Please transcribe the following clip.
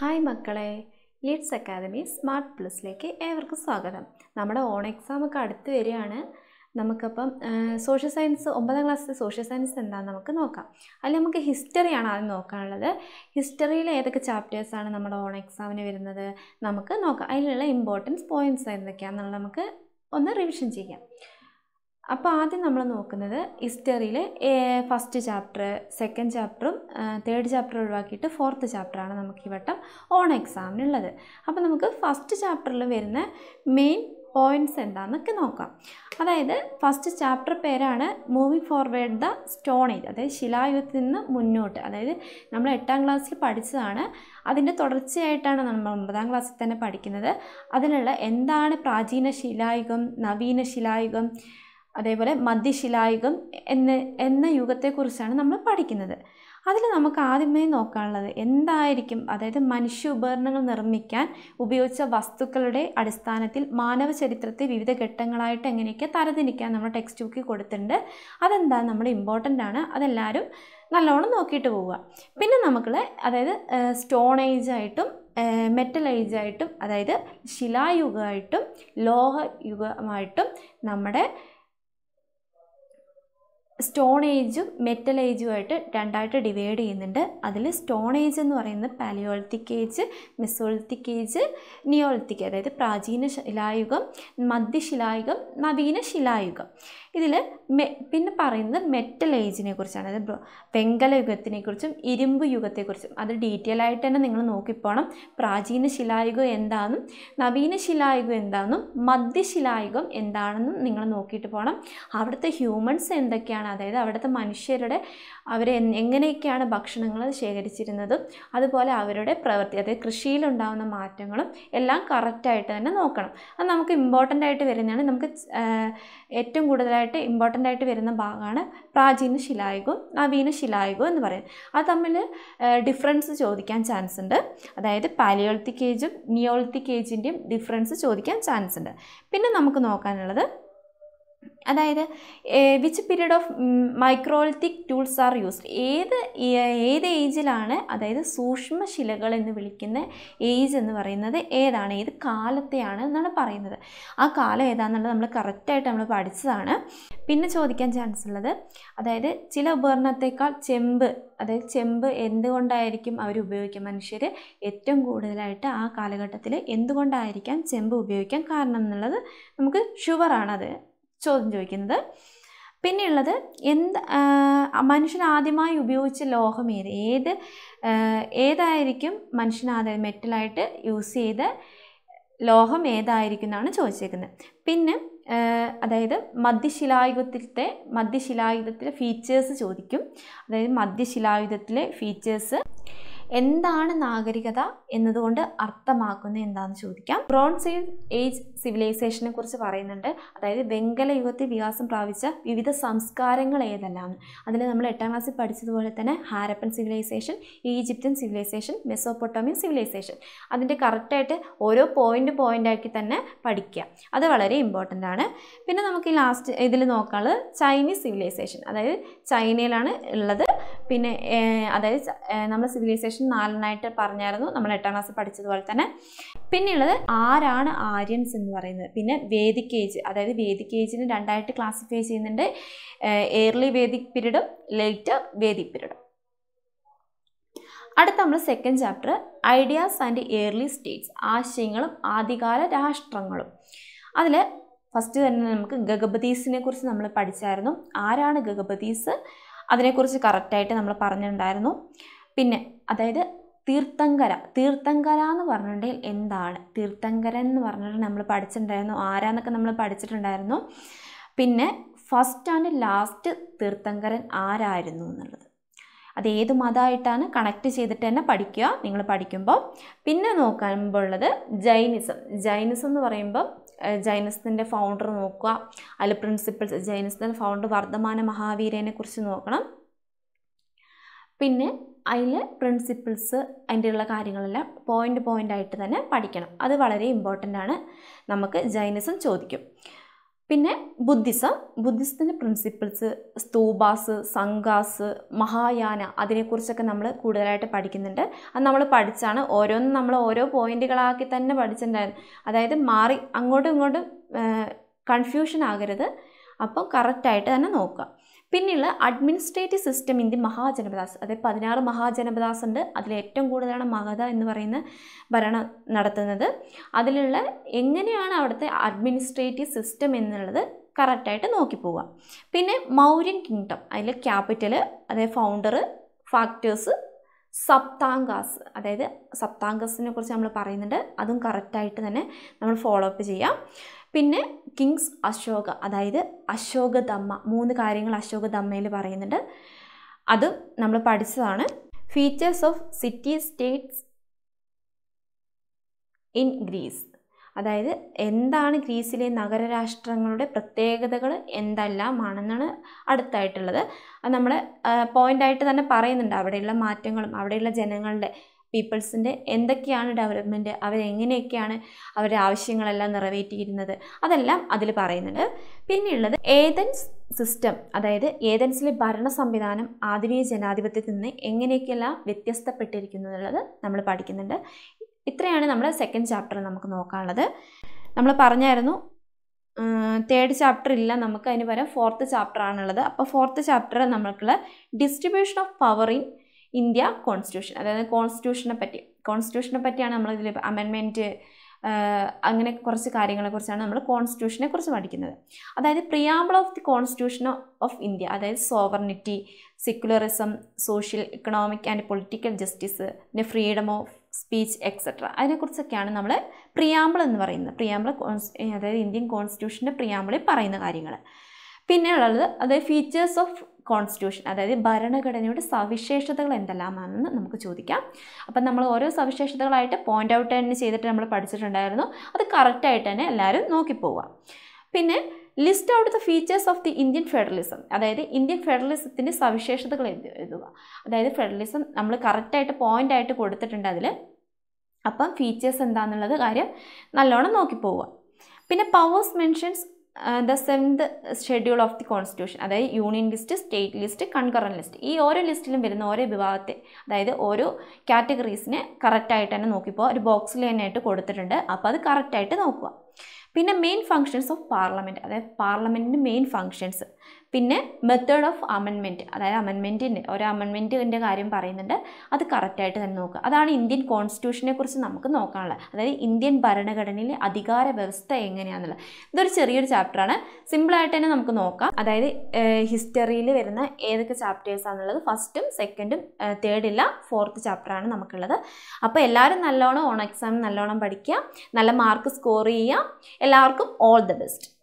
hi മക്കളെ lids academy smart പ്ലസ്സിലേക്ക് ഏവർക്കും സ്വാഗതം നമ്മുടെ ഓൺ എക്സാം ഒക്കെ അടുത്ത് വരികയാണ് നമുക്കപ്പം സോഷ്യൽ സയൻസ് ഒമ്പതാം ക്ലാസ്സിലെ സോഷ്യൽ സയൻസ് എന്താണെന്ന് നമുക്ക് നോക്കാം അല്ലെ നമുക്ക് ഹിസ്റ്ററിയാണ് ആദ്യം നോക്കാനുള്ളത് ഹിസ്റ്ററിയിൽ ഏതൊക്കെ ചാപ്റ്റേഴ്സാണ് നമ്മുടെ ഓൺ എക്സാമിന് വരുന്നത് നമുക്ക് നോക്കാം അതിലുള്ള ഇമ്പോർട്ടൻസ് പോയിൻറ്റ്സ് എന്തൊക്കെയാണെന്നുള്ളത് നമുക്ക് ഒന്ന് റിവിഷൻ ചെയ്യാം അപ്പോൾ ആദ്യം നമ്മൾ നോക്കുന്നത് ഹിസ്റ്ററിയിലെ ഫസ്റ്റ് ചാപ്റ്റർ സെക്കൻഡ് ചാപ്റ്ററും തേർഡ് ചാപ്റ്റർ ഒഴിവാക്കിയിട്ട് ഫോർത്ത് ചാപ്റ്ററാണ് നമുക്ക് ഈ വട്ടം ഓൺ എക്സാമിനുള്ളത് അപ്പോൾ നമുക്ക് ഫസ്റ്റ് ചാപ്റ്ററിൽ വരുന്ന മെയിൻ പോയിൻറ്റ്സ് എന്താണെന്നൊക്കെ നോക്കാം അതായത് ഫസ്റ്റ് ചാപ്റ്റർ പേരാണ് moving forward the stone age അതായത് ശിലായുഗത്തിൽ നിന്ന് മുന്നോട്ട് അതായത് നമ്മൾ എട്ടാം ക്ലാസ്സിൽ പഠിച്ചതാണ് അതിൻ്റെ തുടർച്ചയായിട്ടാണ് നമ്മൾ ഒമ്പതാം ക്ലാസ്സിൽ തന്നെ പഠിക്കുന്നത് അതിനുള്ള എന്താണ് പ്രാചീന ശിലായുഗം നവീന ശിലായുഗം അതേപോലെ മധ്യശിലായുഗം എന്ന എന്ന യുഗത്തെക്കുറിച്ചാണ് നമ്മൾ പഠിക്കുന്നത് അതിൽ നമുക്ക് ആദ്യമേ നോക്കാനുള്ളത് എന്തായിരിക്കും അതായത് മനുഷ്യ ഉപകരണങ്ങൾ നിർമ്മിക്കാൻ ഉപയോഗിച്ച വസ്തുക്കളുടെ അടിസ്ഥാനത്തിൽ മാനവ ചരിത്രത്തെ വിവിധ ഘട്ടങ്ങളായിട്ട് എങ്ങനെയൊക്കെ തരതിരിക്കാൻ നമ്മുടെ ടെക്സ്റ്റ് ബുക്കിൽ കൊടുത്തിട്ടുണ്ട് അതെന്താ നമ്മുടെ ഇമ്പോർട്ടൻ്റ് ആണ് അതെല്ലാവരും നല്ലോണം നോക്കിയിട്ട് പോവുക പിന്നെ നമുക്ക് അതായത് സ്റ്റോൺ ഏജ് ആയിട്ടും മെറ്റൽ ഏജ് ആയിട്ടും അതായത് ശിലായുഗമായിട്ടും ലോഹയുഗമായിട്ടും നമ്മുടെ സ്റ്റോൺ ഏജും മെറ്റൽ ഏജുമായിട്ട് രണ്ടായിട്ട് ഡിവൈഡ് ചെയ്യുന്നുണ്ട് അതിൽ സ്റ്റോൺ ഏജ് എന്ന് പറയുന്നത് പാലിയോളത്തിക് ഏജ് മിസോളത്തിക് ഏജ് നിയോളത്തിക് അതായത് പ്രാചീന ശിലായുഗം മധ്യശിലായുഗം നവീന ശിലായുഗം ഇതിൽ മെ പിന്നെ പറയുന്നത് മെറ്റൽ ഏജിനെ കുറിച്ചാണ് അതായത് വെങ്കല യുഗത്തിനെക്കുറിച്ചും ഇരുമ്പ് യുഗത്തെക്കുറിച്ചും അത് ഡീറ്റെയിൽ ആയിട്ട് തന്നെ നിങ്ങൾ നോക്കിപ്പോണം പ്രാചീന ശിലായുഗം എന്താണെന്നും നവീന ശിലായുഗം എന്താണെന്നും മധ്യശിലായുഗം എന്താണെന്നും നിങ്ങൾ നോക്കിയിട്ട് പോകണം അവിടുത്തെ ഹ്യൂമൻസ് എന്തൊക്കെയാണ് അതായത് അവിടുത്തെ മനുഷ്യരുടെ അവർ എങ്ങനെയൊക്കെയാണ് ഭക്ഷണങ്ങൾ ശേഖരിച്ചിരുന്നതും അതുപോലെ അവരുടെ പ്രവൃത്തി അതായത് കൃഷിയിലുണ്ടാകുന്ന മാറ്റങ്ങളും എല്ലാം കറക്റ്റായിട്ട് തന്നെ നോക്കണം അത് നമുക്ക് ഇമ്പോർട്ടൻ്റ് ആയിട്ട് വരുന്നതാണ് നമുക്ക് ഏറ്റവും കൂടുതലായിട്ട് ഇമ്പോർട്ടൻ്റ് ആയിട്ട് വരുന്ന ഭാഗമാണ് പ്രാചീന ശിലായുഗം നവീന ശിലായുഗം എന്ന് പറയുന്നത് അത് തമ്മിൽ ഡിഫറൻസ് ചോദിക്കാൻ ചാൻസ് ഉണ്ട് അതായത് പാലിയോൾത്തിക് ഏജും നിയോൾത്തിക് ഏജിൻ്റെയും ഡിഫറൻസ് ചോദിക്കാൻ ചാൻസ് ഉണ്ട് പിന്നെ നമുക്ക് നോക്കാനുള്ളത് അതായത് which period of microlithic tools are used ഏത് ഏത് ഏജിലാണ് അതായത് സൂക്ഷ്മശിലകൾ എന്ന് വിളിക്കുന്ന ഏജ് എന്ന് പറയുന്നത് ഏതാണ് ഏത് കാലത്തെയാണ് എന്നാണ് പറയുന്നത് ആ കാലം ഏതാണെന്നുള്ളത് നമ്മൾ കറക്റ്റായിട്ട് നമ്മൾ പഠിച്ചതാണ് പിന്നെ ചോദിക്കാൻ ചാൻസ് ഉള്ളത് അതായത് ചില ഉപകരണത്തേക്കാൾ ചെമ്പ് അതായത് ചെമ്പ് എന്തുകൊണ്ടായിരിക്കും അവർ ഉപയോഗിക്കുക മനുഷ്യർ ഏറ്റവും കൂടുതലായിട്ട് ആ കാലഘട്ടത്തിൽ എന്തുകൊണ്ടായിരിക്കാം ചെമ്പ് ഉപയോഗിക്കാൻ കാരണം എന്നുള്ളത് നമുക്ക് ഷുവറാണത് ചോദ്യം ചോദിക്കുന്നത് പിന്നെയുള്ളത് എന്ത് മനുഷ്യൻ ആദ്യമായി ഉപയോഗിച്ച ലോഹം ഏത് ഏത് ഏതായിരിക്കും മനുഷ്യൻ ആദ്യം മെറ്റലായിട്ട് യൂസ് ചെയ്ത ലോഹം ഏതായിരിക്കും എന്നാണ് ചോദിച്ചേക്കുന്നത് പിന്നെ അതായത് മധ്യശിലായുഗത്തിലത്തെ മധ്യശിലായുഗത്തിലെ ഫീച്ചേഴ്സ് ചോദിക്കും അതായത് മധ്യശിലായുഗത്തിലെ ഫീച്ചേഴ്സ് എന്താണ് നാഗരികത എന്നതുകൊണ്ട് അർത്ഥമാക്കുന്നത് എന്താണെന്ന് ചോദിക്കാം ബ്രോൺസ് ഏജ് സിവിലൈസേഷനെ കുറിച്ച് പറയുന്നുണ്ട് അതായത് വെങ്കല യുഗത്തിൽ വികാസം പ്രാപിച്ച വിവിധ സംസ്കാരങ്ങൾ ഏതെല്ലാം അതിൽ നമ്മൾ എട്ടാം ക്ലാസ്സിൽ പഠിച്ചതുപോലെ തന്നെ Harappan civilisation Egyptian civilisation Mesopotamian civilisation അതിൻ്റെ കറക്റ്റായിട്ട് ഓരോ പോയിന്റ് ആക്കി തന്നെ പഠിക്കുക അത് വളരെ ഇമ്പോർട്ടൻ്റ് ആണ് പിന്നെ നമുക്ക് ഈ ലാസ്റ്റ് ഇതിൽ നോക്കാനുള്ളത് ചൈനീസ് സിവിലൈസേഷൻ അതായത് ചൈനയിലാണ് ഉള്ളത് പിന്നെ അതായത് നമ്മുടെ സിവിലൈസേഷൻ ഏകദേശം നാലിനായിട്ട് പറഞ്ഞായിരുന്നു നമ്മൾ എട്ടാം ക്ലാസ് പഠിച്ചതുപോലെ തന്നെ പിന്നെയുള്ളത് ആരാണ് ആര്യൻസ് എന്ന് പറയുന്നത് പിന്നെ വേദിക് ഏജ് അതായത് വേദിക് ഏജിന് രണ്ടായിട്ട് ക്ലാസിഫൈ ചെയ്യുന്നുണ്ട് ഏർലി വേദിക് പീരീഡും ലേറ്റർ വേദി പീരീഡും അടുത്ത നമ്മൾ second chapter ideas and early states ആശയങ്ങളും ആദ്യകാല രാഷ്ട്രങ്ങളും അതിൽ ഫസ്റ്റ് തന്നെ നമുക്ക് ഗഗപതീസിനെ കുറിച്ച് നമ്മൾ പഠിച്ചായിരുന്നു ആരാണ് ഗഗപതീസ് അതിനെക്കുറിച്ച് കറക്റ്റായിട്ട് നമ്മൾ പറഞ്ഞിട്ടുണ്ടായിരുന്നു പിന്നെ അതായത് തീർത്ഥങ്കര തീർത്ഥങ്കര എന്ന് പറഞ്ഞിട്ടുണ്ടെങ്കിൽ എന്താണ് തീർത്ഥങ്കരൻ എന്ന് പറഞ്ഞിട്ട് നമ്മൾ പഠിച്ചിട്ടുണ്ടായിരുന്നു ആരാന്നൊക്കെ നമ്മൾ പഠിച്ചിട്ടുണ്ടായിരുന്നു പിന്നെ ഫസ്റ്റ് ആൻഡ് ലാസ്റ്റ് തീർത്ഥങ്കരൻ ആരായിരുന്നു എന്നുള്ളത് അത് ഏത് മതമായിട്ടാണ് കണക്ട് ചെയ്തിട്ട് തന്നെ പഠിക്കുക നിങ്ങൾ പഠിക്കുമ്പോൾ പിന്നെ നോക്കുമ്പോഴുള്ളത് ജൈനിസം ജൈനിസം എന്ന് പറയുമ്പോൾ ജൈനസത്തിൻ്റെ ഫൗണ്ടർ നോക്കുക അല്ല പ്രിൻസിപ്പിൾസ് ജൈനസത്തിൻ്റെ ഫൗണ്ടർ വർദ്ധമാന മഹാവീരനെ കുറിച്ച് നോക്കണം പിന്നെ അതിലെ പ്രിൻസിപ്പിൾസ് അതിൻ്റെയുള്ള കാര്യങ്ങളെല്ലാം പോയിൻ്റ് പോയിൻ്റ് ആയിട്ട് തന്നെ പഠിക്കണം അത് വളരെ ഇമ്പോർട്ടൻ്റ് ആണ് നമുക്ക് ജൈനിസം ചോദിക്കും പിന്നെ ബുദ്ധിസം ബുദ്ധിസത്തിൻ്റെ പ്രിൻസിപ്പിൾസ് സ്തൂപാസ് സംഘാസ് മഹായാന അതിനെക്കുറിച്ചൊക്കെ നമ്മൾ കൂടുതലായിട്ട് പഠിക്കുന്നുണ്ട് അത് നമ്മൾ പഠിച്ചാണ് ഓരോന്നും നമ്മൾ ഓരോ പോയിൻറ്റുകളാക്കി തന്നെ പഠിച്ചിട്ടുണ്ടായിരുന്നു അതായത് മാറി അങ്ങോട്ടും ഇങ്ങോട്ടും കൺഫ്യൂഷൻ ആകരുത് അപ്പം കറക്റ്റായിട്ട് തന്നെ നോക്കുക പിന്നെയുള്ള അഡ്മിനിസ്ട്രേറ്റീവ് സിസ്റ്റം ഇന്ത്യ മഹാജനപദാസ് അതായത് പതിനാറ് മഹാജനപദാസ് ഉണ്ട് അതിൽ ഏറ്റവും കൂടുതലാണ് മഗധ എന്ന് പറയുന്ന ഭരണം നടത്തുന്നത് അതിലുള്ള എങ്ങനെയാണ് അവിടുത്തെ അഡ്മിനിസ്ട്രേറ്റീവ് സിസ്റ്റം എന്നുള്ളത് കറക്റ്റായിട്ട് നോക്കി നോക്കിപ്പോവുക പിന്നെ മൗര്യൻ കിങ്ഡം അതിലെ ക്യാപിറ്റൽ അതായത് ഫൗണ്ടർ ഫാക്ടേഴ്സ് സപ്താങ്കാസ് അതായത് സപ്താംഗസിനെ കുറിച്ച് നമ്മൾ പറയുന്നുണ്ട് അതും കറക്റ്റായിട്ട് തന്നെ നമ്മൾ ഫോളോ അപ്പ് ചെയ്യാം പിന്നെ കിങ്സ് അശോക അതായത് അശോകധമ്മ മൂന്ന് കാര്യങ്ങൾ അശോകധമ്മയിൽ പറയുന്നുണ്ട് അത് നമ്മൾ പഠിച്ചതാണ് features of city states in Greece അതായത് എന്താണ് ഗ്രീസിലെ നഗരരാഷ്ട്രങ്ങളുടെ പ്രത്യേകതകൾ എന്തെല്ലാമാണെന്നാണ് അടുത്തായിട്ടുള്ളത് അത് നമ്മൾ പോയിൻ്റായിട്ട് തന്നെ പറയുന്നുണ്ട് അവിടെയുള്ള മാറ്റങ്ങളും അവിടെയുള്ള ജനങ്ങളുടെ പീപ്പിൾസിൻ്റെ എന്തൊക്കെയാണ് ഡെവലപ്മെൻറ്റ് അവരെങ്ങനെയൊക്കെയാണ് അവരുടെ ആവശ്യങ്ങളെല്ലാം നിറവേറ്റിയിരുന്നത് അതെല്ലാം അതിൽ പറയുന്നുണ്ട് പിന്നെയുള്ളത് ഏതൻസ് സിസ്റ്റം അതായത് ഏതൻസിലെ ഭരണ സംവിധാനം ആധുനിക ജനാധിപത്യത്തിൽ നിന്ന് എങ്ങനെയൊക്കെയെല്ലാം വ്യത്യസ്തപ്പെട്ടിരിക്കുന്നു എന്നുള്ളത് നമ്മൾ പഠിക്കുന്നുണ്ട് ഇത്രയാണ് നമ്മൾ സെക്കൻഡ് ചാപ്റ്റർ നമുക്ക് നോക്കാനുള്ളത് നമ്മൾ പറഞ്ഞായിരുന്നു തേർഡ് ചാപ്റ്റർ ഇല്ല നമുക്ക് അതിന് പകരം ഫോർത്ത് ചാപ്റ്റർ ആണുള്ളത് അപ്പോൾ ഫോർത്ത് ചാപ്റ്റർ നമ്മൾക്കുള്ള distribution of power in India constitution അതായത് കോൺസ്റ്റിറ്റ്യൂഷനെ പറ്റി കോൺസ്റ്റിറ്റ്യൂഷനെ പറ്റിയാണ് നമ്മളിതിൽ അമെൻമെൻറ്റ് അങ്ങനെ കുറച്ച് കാര്യങ്ങളെക്കുറിച്ചാണ് നമ്മൾ കോൺസ്റ്റിറ്റ്യൂഷനെ കുറിച്ച് പഠിക്കുന്നത് അതായത് preamble of the constitution of India അതായത് sovereignty secularism social economic and political justice പിന്നെ ഫ്രീഡം ഓഫ് സ്പീച്ച് എക്സെട്ര അതിനെക്കുറിച്ചൊക്കെയാണ് നമ്മൾ പ്രിയാമ്പിൾ എന്ന് പറയുന്നത് പ്രിയാമ്പിൾ കോൺസ് അതായത് ഇന്ത്യൻ കോൺസ്റ്റിറ്റ്യൂഷൻ്റെ പ്രിയാമ്പിളിൽ പറയുന്ന കാര്യങ്ങൾ ഉള്ളത് അത് ഫീച്ചേഴ്സ് ഓഫ് കോൺസ്റ്റിറ്റ്യൂഷൻ അതായത് ഭരണഘടനയുടെ സവിശേഷതകൾ എന്തെല്ലാമാണെന്ന് നമുക്ക് ചോദിക്കാം അപ്പം നമ്മൾ ഓരോ സവിശേഷതകളായിട്ട് പോയിൻ്റ് ഔട്ട് തന്നെ ചെയ്തിട്ട് നമ്മൾ പഠിച്ചിട്ടുണ്ടായിരുന്നു അത് കറക്റ്റായിട്ട് തന്നെ എല്ലാവരും നോക്കിപ്പോവുക പിന്നെ list out the features of the Indian federalism അതായത് ഇന്ത്യൻ ഫെഡറലിസത്തിൻ്റെ സവിശേഷതകൾ എഴുതുക അതായത് ഫെഡറലിസം നമ്മൾ കറക്റ്റായിട്ട് പോയിൻ്റ് ആയിട്ട് കൊടുത്തിട്ടുണ്ട് അതിൽ അപ്പം ഫീച്ചേഴ്സ് എന്താണെന്നുള്ളത് കാര്യം നല്ലോണം നോക്കിപ്പോവുക പിന്നെ powers mentions the seventh schedule of the constitution അതായത് union list state list concurrent list ഈ ഓരോ ലിസ്റ്റിലും വരുന്ന ഓരോ വിഭാഗത്തെ അതായത് ഓരോ കാറ്റഗറീസിനെ കറക്റ്റായിട്ട് തന്നെ നോക്കിപ്പോൾ ഒരു ബോക്സിൽ തന്നെ ആയിട്ട് കൊടുത്തിട്ടുണ്ട് അപ്പോൾ അത് കറക്റ്റായിട്ട് നോക്കുക പിന്നെ മെയിൻ ഫങ്ഷൻസ് ഓഫ് പാർലമെൻറ്റ് അതായത് പാർലമെൻറ്റിൻ്റെ മെയിൻ ഫങ്ഷൻസ് പിന്നെ മെത്തേഡ് ഓഫ് അമെൻമെൻറ്റ് അതായത് അമെൻമെൻറ്റിൻ്റെ ഒരു അമെൻമെൻറ്റിൻ്റെ കാര്യം പറയുന്നുണ്ട് അത് കറക്റ്റായിട്ട് തന്നെ നോക്കുക അതാണ് ഇന്ത്യൻ കോൺസ്റ്റിറ്റ്യൂഷനെ കുറിച്ച് നമുക്ക് നോക്കാനുള്ളത് അതായത് ഇന്ത്യൻ ഭരണഘടനയിലെ അധികാര വ്യവസ്ഥ എങ്ങനെയാണെന്നുള്ളത് ഇതൊരു ചെറിയൊരു ചാപ്റ്ററാണ് സിമ്പിളായിട്ട് തന്നെ നമുക്ക് നോക്കാം അതായത് ഹിസ്റ്ററിയിൽ വരുന്ന ഏതൊക്കെ ചാപ്റ്റേഴ്സാണെന്നുള്ളത് ഫസ്റ്റും സെക്കൻഡും തേർഡ് ഫോർത്ത് ചാപ്റ്ററാണ് നമുക്കുള്ളത് അപ്പോൾ എല്ലാവരും നല്ലോണം ഓൺ എക്സാം നല്ലോണം പഠിക്കുക നല്ല മാർക്ക് സ്കോർ ചെയ്യുക എല്ലാവർക്കും ഓൾ ദ ബെസ്റ്റ്